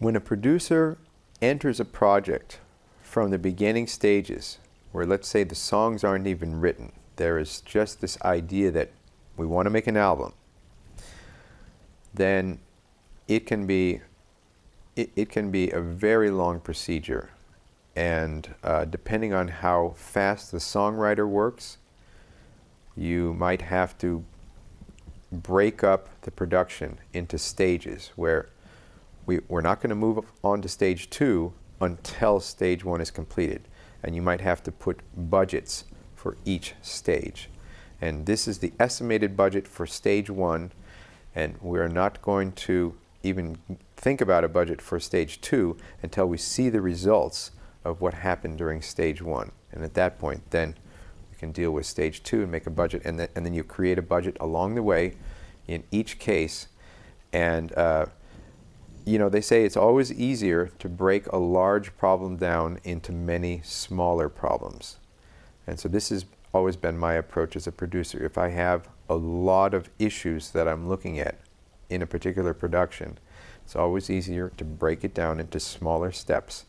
When a producer enters a project from the beginning stages, where let's say the songs aren't even written, there is just this idea that we want to make an album, then it can be it, it can be a very long procedure. And uh, depending on how fast the songwriter works, you might have to break up the production into stages where we, we're not going to move on to stage two until stage one is completed. And you might have to put budgets for each stage. And this is the estimated budget for stage one. And we're not going to even think about a budget for stage two until we see the results of what happened during stage one. And at that point, then we can deal with stage two and make a budget. And, th and then you create a budget along the way in each case. And uh, you know, they say it's always easier to break a large problem down into many smaller problems. And so this has always been my approach as a producer. If I have a lot of issues that I'm looking at in a particular production, it's always easier to break it down into smaller steps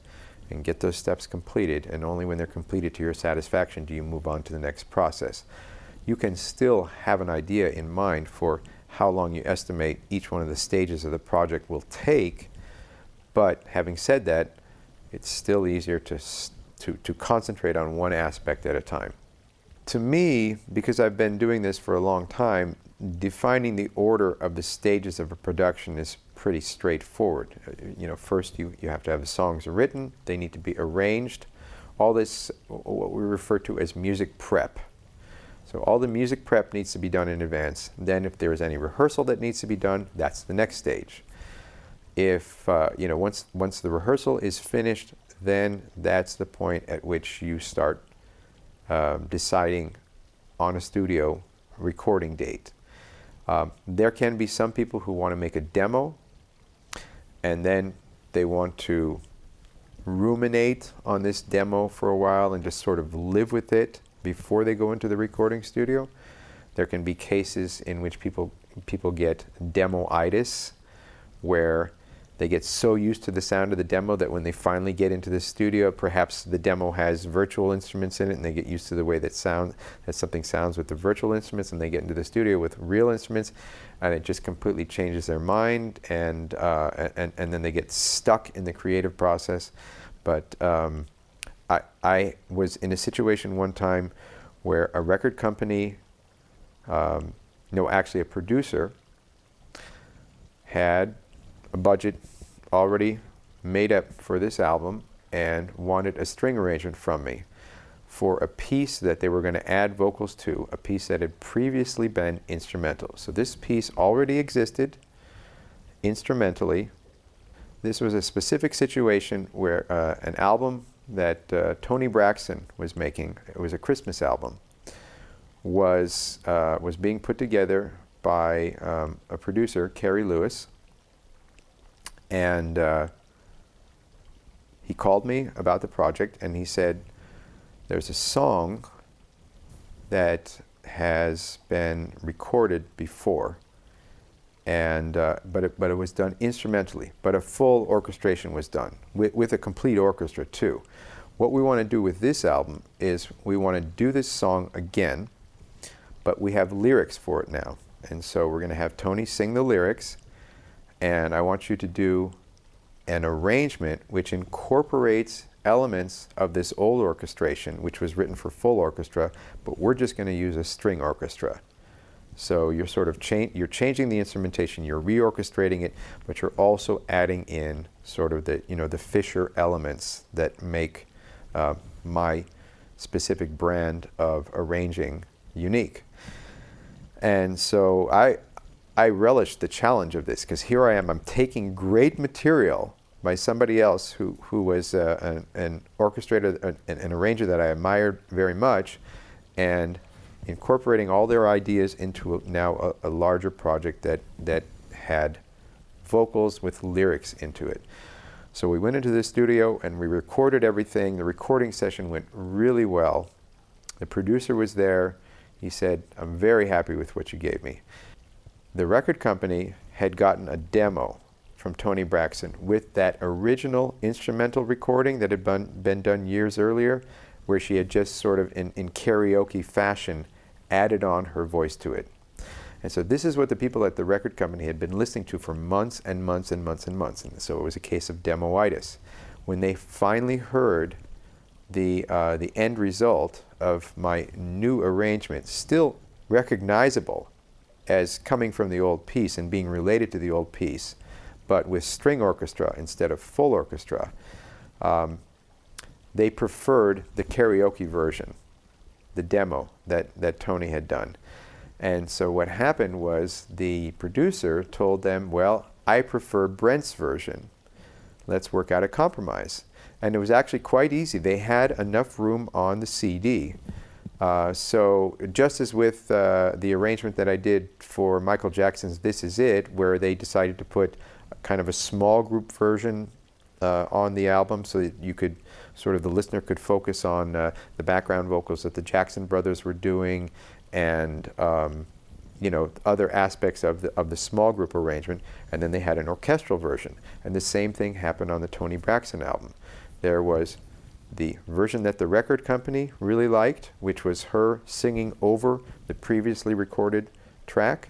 and get those steps completed. And only when they're completed to your satisfaction do you move on to the next process. You can still have an idea in mind for how long you estimate each one of the stages of the project will take. But having said that, it's still easier to, to, to concentrate on one aspect at a time. To me, because I've been doing this for a long time, defining the order of the stages of a production is pretty straightforward. Uh, you know, first you, you have to have the songs written, they need to be arranged. All this, what we refer to as music prep. So all the music prep needs to be done in advance. Then if there is any rehearsal that needs to be done, that's the next stage. If, uh, you know, once, once the rehearsal is finished, then that's the point at which you start um, deciding on a studio recording date. Um, there can be some people who want to make a demo and then they want to ruminate on this demo for a while and just sort of live with it before they go into the recording studio. There can be cases in which people people get demoitis, where they get so used to the sound of the demo that when they finally get into the studio, perhaps the demo has virtual instruments in it, and they get used to the way that sound that something sounds with the virtual instruments, and they get into the studio with real instruments, and it just completely changes their mind, and uh, and and then they get stuck in the creative process. But um, I, I was in a situation one time where a record company, um, no, actually a producer, had a budget already made up for this album and wanted a string arrangement from me for a piece that they were going to add vocals to, a piece that had previously been instrumental. So this piece already existed instrumentally. This was a specific situation where uh, an album that uh, Tony Braxton was making, it was a Christmas album, was, uh, was being put together by um, a producer, Kerry Lewis. And uh, he called me about the project and he said, There's a song that has been recorded before and uh, but it, but it was done instrumentally. But a full orchestration was done with, with a complete orchestra too. What we want to do with this album is we want to do this song again, but we have lyrics for it now, and so we're going to have Tony sing the lyrics, and I want you to do an arrangement which incorporates elements of this old orchestration, which was written for full orchestra, but we're just going to use a string orchestra. So you're sort of cha you're changing the instrumentation, you're reorchestrating it, but you're also adding in sort of the you know the Fisher elements that make uh, my specific brand of arranging unique. And so I I relish the challenge of this because here I am I'm taking great material by somebody else who, who was uh, an, an orchestrator, an, an, arranger that I admired very much, and incorporating all their ideas into a, now a, a, larger project that, that had vocals with lyrics into it. So we went into the studio and we recorded everything. The recording session went really well. The producer was there. He said, I'm very happy with what you gave me. The record company had gotten a demo from Tony Braxton with that original instrumental recording that had been, been done years earlier where she had just sort of, in, in karaoke fashion, added on her voice to it. And so this is what the people at the record company had been listening to for months and months and months and months. And so it was a case of demoitis. When they finally heard the, uh, the end result of my new arrangement, still recognizable as coming from the old piece and being related to the old piece, but with string orchestra instead of full orchestra, um, they preferred the karaoke version, the demo that, that Tony had done. And so what happened was the producer told them, well, I prefer Brent's version. Let's work out a compromise. And it was actually quite easy. They had enough room on the CD. Uh, so just as with uh, the arrangement that I did for Michael Jackson's This Is It, where they decided to put kind of a small group version uh, on the album so that you could – sort of the listener could focus on uh, the background vocals that the Jackson Brothers were doing and um, you know other aspects of the, of the small group arrangement and then they had an orchestral version and the same thing happened on the Tony Braxton album. There was the version that the record company really liked, which was her singing over the previously recorded track,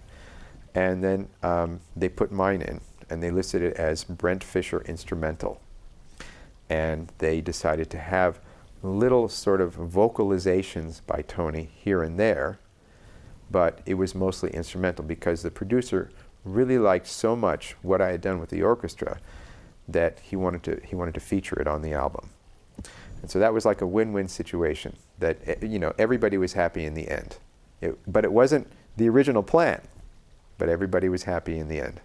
and then um, they put mine in and they listed it as Brent Fisher instrumental and they decided to have little sort of vocalizations by Tony here and there, but it was mostly instrumental because the producer really liked so much what I had done with the orchestra that he wanted to he wanted to feature it on the album. And so that was like a win-win situation that eh, you know everybody was happy in the end. It, but it wasn't the original plan, but everybody was happy in the end.